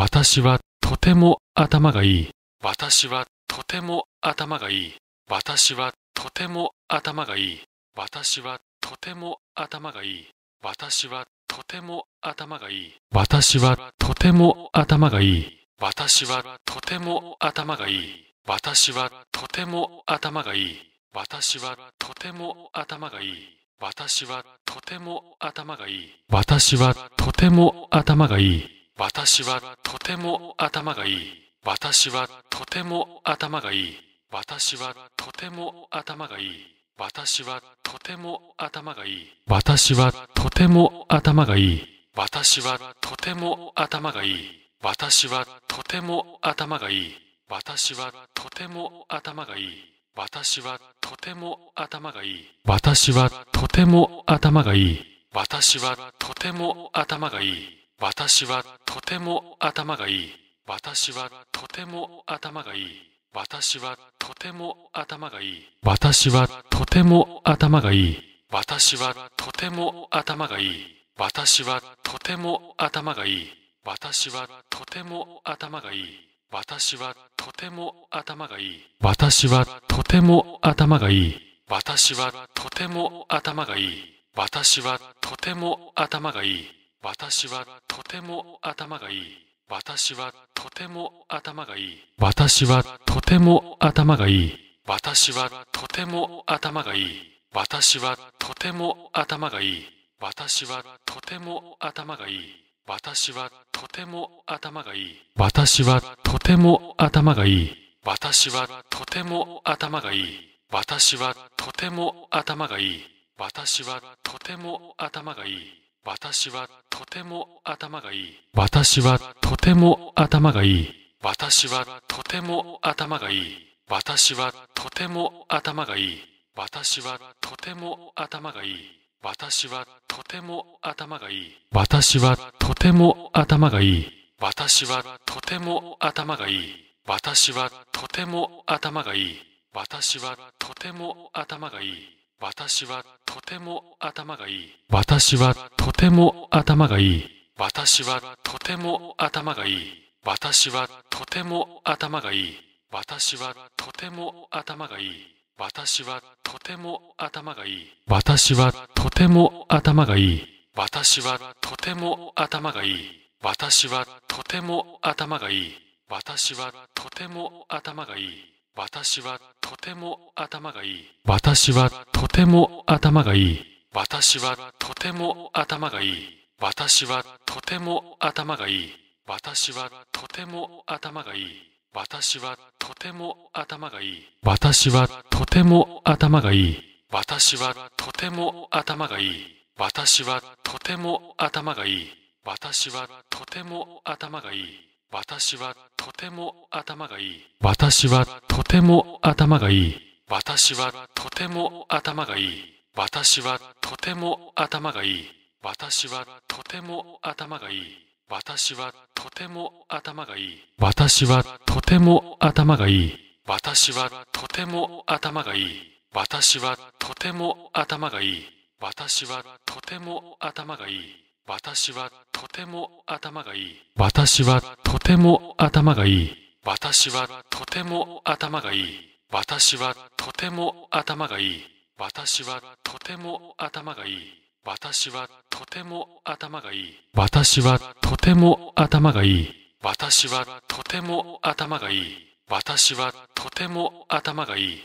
私はとても頭がいい。私はとても頭がいい。私はとても頭がいい。私はとても頭がいい。私はとても頭がいい。私はとても頭がいい。私はとても頭がいい。私はとても頭がいい。私はとても頭がいい。私はとても頭がいい。私はとても頭がいい。私はとても頭がいい。私はとても頭がいい。私はとても頭がいい。私はとても頭がいい。私はとても頭がいい。私はとても頭がいい。私はとても頭がいい。私はとても頭がいい。私はとても頭がいい。私はとても頭がいい。私はとても頭がいい。私はとても頭がいい私はとても頭がいい私はとても頭がいい私はとても頭がいい私はとても頭がいい私はとても頭がいい私はとても頭がいい私はとても頭がいい私はとても頭がいい私はとても頭がいい私はとても頭がいい私はとても頭がいい私はとても頭がいい私はとても頭がいい私はとても頭がいい私はとても頭がいい私はとても頭がいい私はとても頭がいい私はとても頭がいい私はとても頭がいい私はとても頭がいい私はとても頭がいい私はとても頭がいい私はとても頭がいい私はとても頭がいい私はとても頭がいい私はとても頭がいい私はとても頭がいい私はとても頭がいい私はとても頭がいい私はとても頭がいい私はとても頭がいい私はとても頭がいい。私はとても頭がいい。私はとても頭がいい。私はとても頭がいい。私はとても頭がいい。私はとても頭がいい。私はとても頭がいい。私はとても頭がいい。私はとても頭がいい。私はとても頭がいい。私はとても頭がいい私はとても頭がいい私はとても頭がいい私はとても頭がいい私はとても頭がいい私はとても頭がいい私はとても頭がいい私はとても頭がいい私はとても頭がいい私はとても頭がいい私はとても頭がいい私はとても頭がいい私はとても頭がいい私はとても頭がいい私はとても頭がいい私はとても頭がいい私はとても頭がいい私はとても頭がいい私はとても頭がいい私はとても頭がいい私はとても頭がいい私はとても頭がいい。私はとても頭がいい。私はとても頭がいい。私はとても頭がいい。私はとても頭がいい。私はとても頭がいい。私はとても頭がいい。私はとても頭がいい。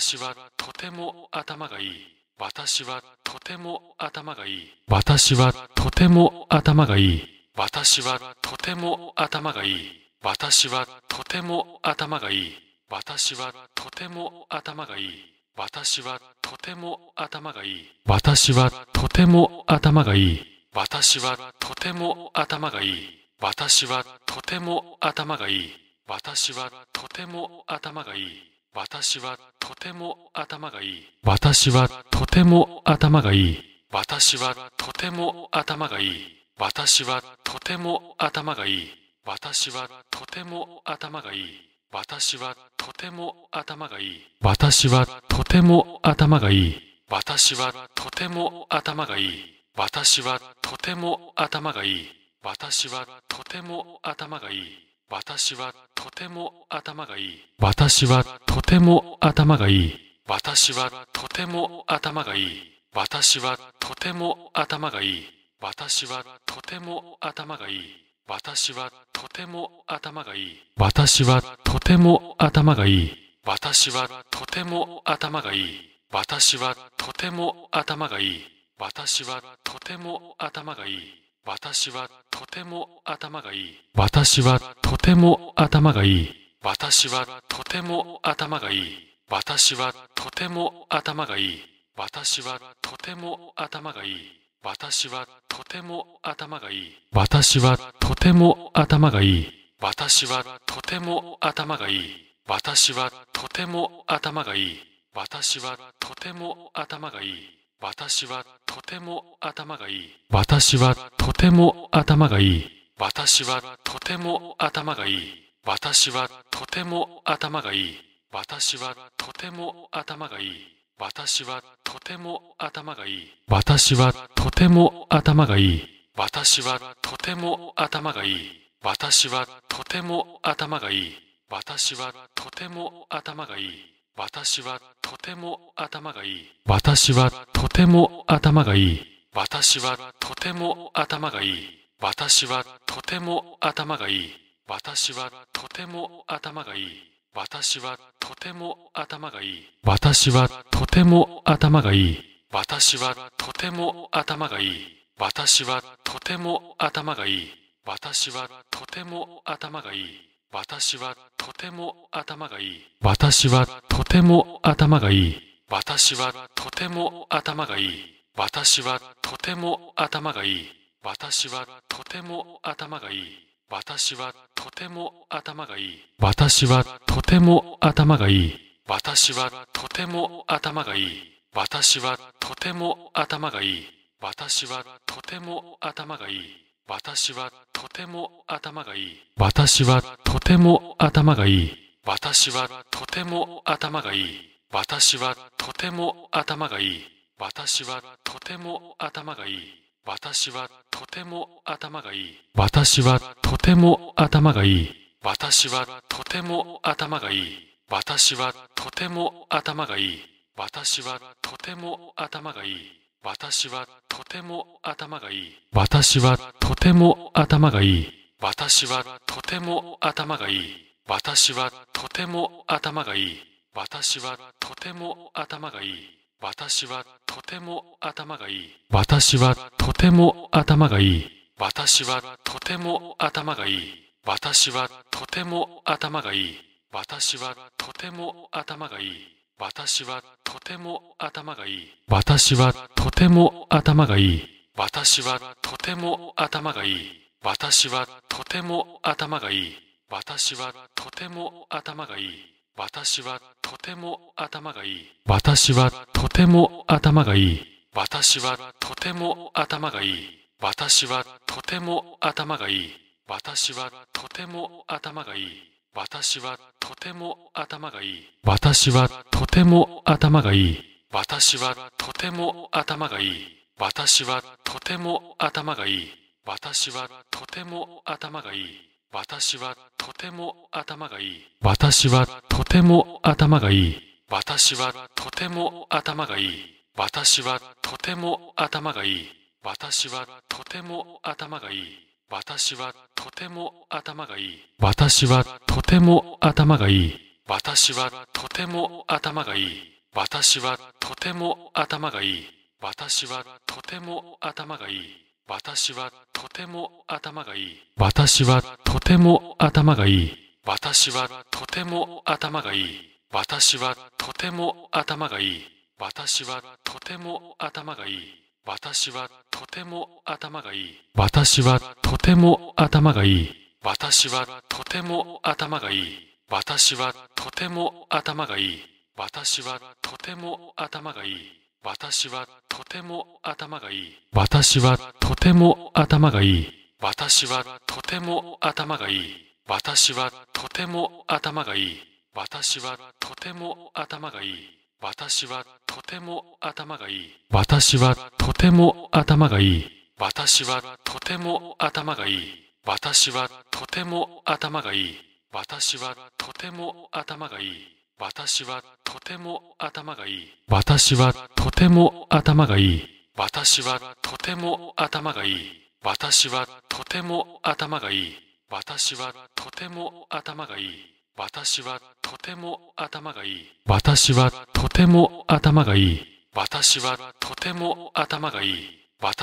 私はとても頭がいい。私はとても頭がいい。私はとても頭がいい。私はとても頭がいい。私はとても頭がいい。私はとても頭がいい。私はとても頭がいい。私はとても頭がいい。私はとても頭がいい。私はとても頭がいい。私はとても頭がいい。私はとても頭がいい。私はとても頭がいい。私はとても頭がいい。私はとても頭がいい私はとても頭がいい私はとても頭がいい私はとても頭がいい私はとても頭がいい私はとても頭がいい私はとても頭がいい私はとても頭がいい私はとても頭がいい私はとても頭がいい私はとても頭がいい私はとても頭がいい私はとても頭がいい私はとても頭がいい私はとても頭がいい私はとても頭がいい私はとても頭がいい私はとても頭がいい私はとても頭がいい私はとても頭がいい私はとても頭がいい私はとても頭がいい私はとても頭がいい。私はとても頭がいい。私はとても頭がいい。私はとても頭がいい。私はとても頭がいい。私はとても頭がいい。私はとても頭がいい。私はとても頭がいい。私はとても頭がいい。私はとても頭がいい。私はとても頭がいい私はとても頭がいい私はとても頭がいい私はとても頭がいい私はとても頭がいい私はとても頭がいい私はとても頭がいい私はとても頭がいい私はとても頭がいい私はとても頭がいい私はとても頭がいい。私はとても頭がいい。私はとても頭がいい。私はとても頭がいい。私はとても頭がいい。私はとても頭がいい。私はとても頭がいい。私はとても頭がいい。私はとても頭がいい。私はとても頭がいい。私はとても頭がいい私はとても頭がいい私はとても頭がいい私はとても頭がいい私はとても頭がいい私はとても頭がいい私はとても頭がいい私はとても頭がいい私はとても頭がいい私はとても頭がいい私はとても頭がいい。私はとても頭がいい。私はとても頭がいい。私はとても頭がいい。私はとても頭がいい。私はとても頭がいい。私はとても頭がいい。私はとても頭がいい。私はとても頭がいい。私はとても頭がいい。私はとても頭がいい私はとても頭がいい私はとても頭がいい私はとても頭がいい私はとても頭がいい私はとても頭がいい私はとても頭がいい私はとても頭がいい私はとても頭がいい私はとても頭がいい私はとても頭がいい。私はとても頭がいい。私はとても頭がいい。私はとても頭がいい。私はとても頭がいい。私はとても頭がいい。私はとても頭がいい。私はとても頭がいい。私はとても頭がいい。私はとても頭がいい。私はとても頭がいい。私はとても頭がいい。私はとても頭がいい。私はとても頭がいい。私はとても頭がいい。私はとても頭がいい。私はとても頭がいい。私はとても頭がいい。私はとても頭がいい。私はとても頭がいい。私はとても頭がいい私はとても頭がいい私はとても頭がいい私はとても頭がいい私はとても頭がいい私はとても頭がいい私はとても頭がいい私はとても頭がいい私はとても頭がいい私はとても頭がいい私はとても頭がいい。私はとても頭がいい。私はとても頭がいい。私はとても頭がいい。私はとても頭がいい。私はとても頭がいい。私はとても頭がいい。私はとても頭がいい。私はとても頭がいい。私はとても頭がいい。私はとても頭がいい私はとても頭がいい私はとても頭がいい私はとても頭がいい私はとても頭がいい私はとても頭がいい私はとても頭がいい私はとても頭がいい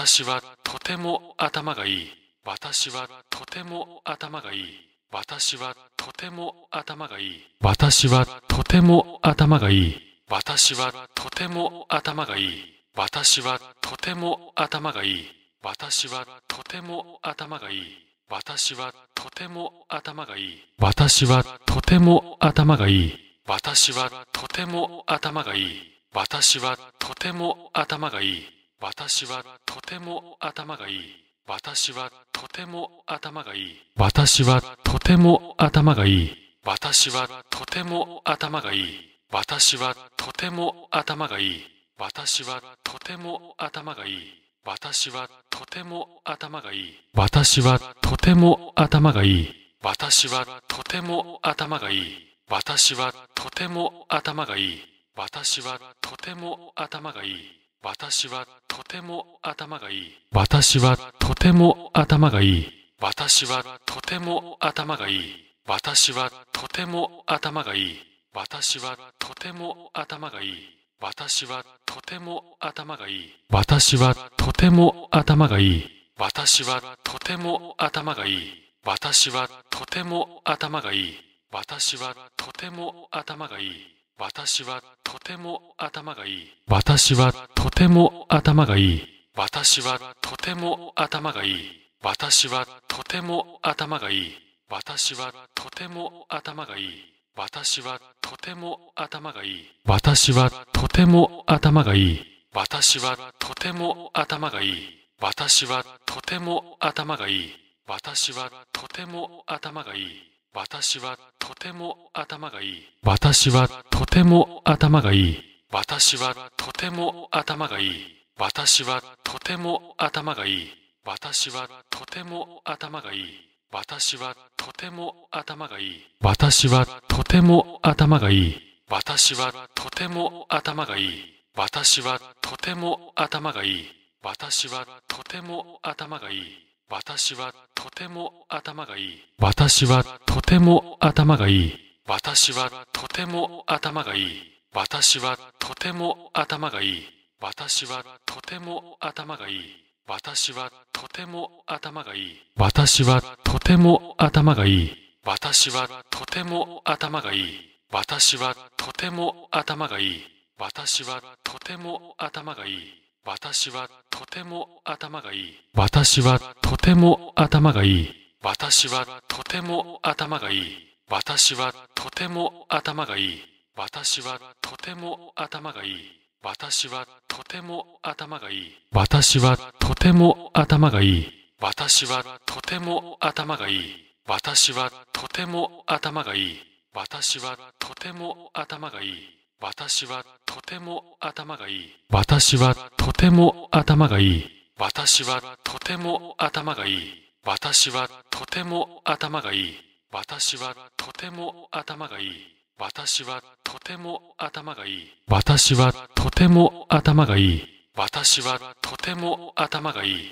私はとても頭がいい私はとても頭がいい私はとても頭がいい。私はとても頭がいい。私はとても頭がいい。私はとても頭がいい。私はとても頭がいい。私はとても頭がいい。私はとても頭がいい。私はとても頭がいい。私はとても頭がいい。私はとても頭がいい。私はとても頭がいい私はとても頭がいい私はとても頭がいい私はとても頭がいい私はとても頭がいい私はとても頭がいい私はとても頭がいい私はとても頭がいい私はとても頭がいい私はとても頭がいい私はとても頭がいい。私はとても頭がいい。私はとても頭がいい。私はとても頭がいい。私はとても頭がいい。私はとても頭がいい。私はとても頭がいい。私はとても頭がいい。私はとても頭がいい。私はとても頭がいい。私はとても頭がいい私はとても頭がいい私はとても頭がいい私はとても頭がいい私はとても頭がいい私はとても頭がいい私はとても頭がいい私はとても頭がいい私はとても頭がいい私はとても頭がいい私はとても頭がいい私はとても頭がいい私はとても頭がいい私はとても頭がいい私はとても頭がいい私はとても頭がいい私はとても頭がいい私はとても頭がいい私はとても頭がいい私はとても頭がいい私はとても頭がいい。私はとても頭がいい。私はとても頭がいい。私はとても頭がいい。私はとても頭がいい。私はとても頭がいい。私はとても頭がいい。私はとても頭がいい。私はとても頭がいい。私はとても頭がいい。私はとても頭がいい私はとても頭がいい私はとても頭がいい私はとても頭がいい私はとても頭がいい私はとても頭がいい私はとても頭がいい私はとても頭がいい私はとても頭がいい私はとても頭がいい私はとても頭がいい。私はとても頭がいい。私はとても頭がいい。私はとても頭がいい。私はとても頭がいい。私はとても頭がいい。私はとても頭がいい。私はとても頭がいい。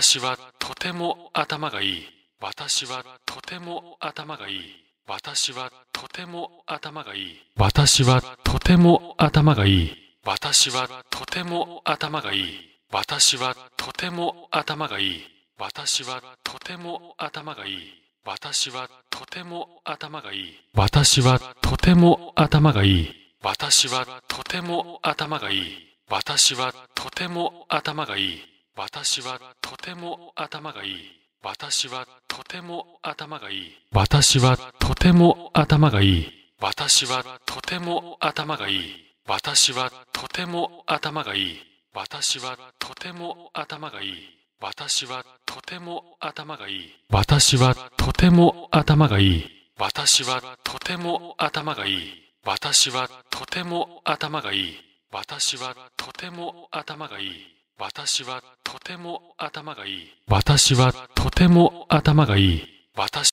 私はとても頭がいい。私はとても頭がいい。私はとても頭がいい。私はとても頭がいい。私はとても頭がいい。私はとても頭がいい。私はとても頭がいい。私はとても頭がいい。私はとても頭がいい。私はとても頭がいい。私はとても頭がいい。私はとても頭がいい。私はとても頭がいい。私はとても頭がいい。私はとても頭がいい私はとても頭がいい私はとても頭がいい私はとても頭がいい私はとても頭がいい私はとても頭がいい私はとても頭がいい私はとても頭がいい私はとても頭がいい私はとても頭がいい私